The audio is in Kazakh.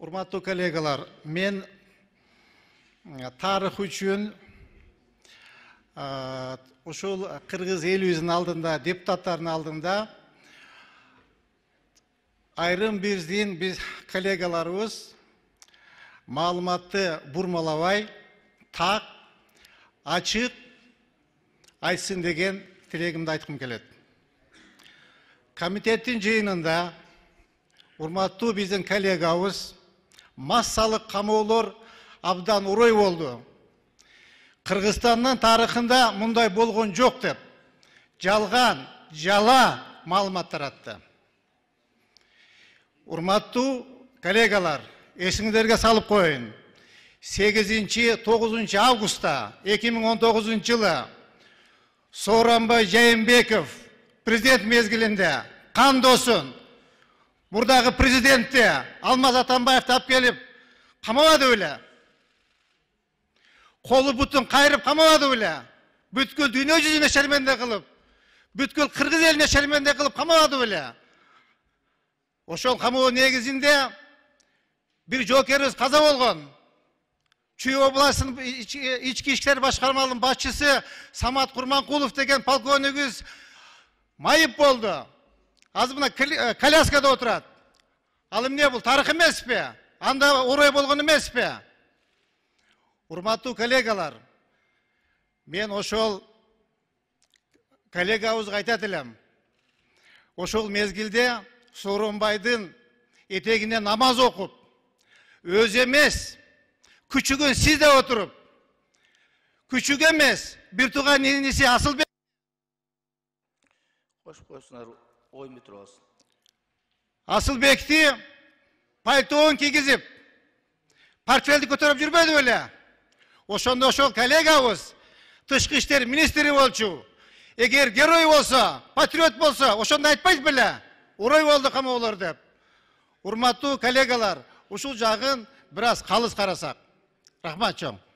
Урматтуу коллегалар, мен э, тарых үчүн қырғыз э, кыргыз элибиздин алдында, депутаттардын алдында айрым биздин биз коллегаларыбыз маалыматты бурмалабай, так, ачык айсын деген тилегимди айткым келет. Комитеттин жыйынында урматтуу биздин коллегабыз массалық қамаулар абдан ұрой болды қырғызстанның тарихында мұндай болған жоқ деп жалған жала маалымат таратты урматтуу коллегалар эсиңдерге салып қойын 8-9 августта 2019 жылы сооронбай жээнбеков президент мезгилинде қандосын, Buradaki prezident de Almaz Atambayev'ti alıp gelip kamavadı öyle. Kolu bütün kayırıp kamavadı öyle. Bütkül dünya yüzüne şermende kılıp, bütkül Kırgız eline şermende kılıp kamavadı öyle. Oşol kamuoyu negizinde bir jokerimiz kaza olgun. Чүй обласының ішкі іштер башқармалының басшысы Самат Құрманқұлов деген полковнигіз майып oldu. азыр мына э, коляскада отырады ал эмне бул тарых эмес пе анда орой болгон эмес пе урматтуу коллегалар мен ошол коллегабызга айтат элем ошол мезгилде сооронбайдын этегине намаз окуп өзү эмес күчүгүн сиз деп отуруп күчүк эмес бир тууган иниси асылбек кош койсунар ойымды тұрғыз асылбекті пайтуын кигізіп портфельді көтеріп жүрбеді өлі. ошондо ошол коллегабыз тышкы иштер министри болчу Егер герой болса, патриот болсо ошондо айтпайт беле орой болду камоолор деп урматтуу коллегалар ушул жагын бир аз қарасақ. рахмат чоң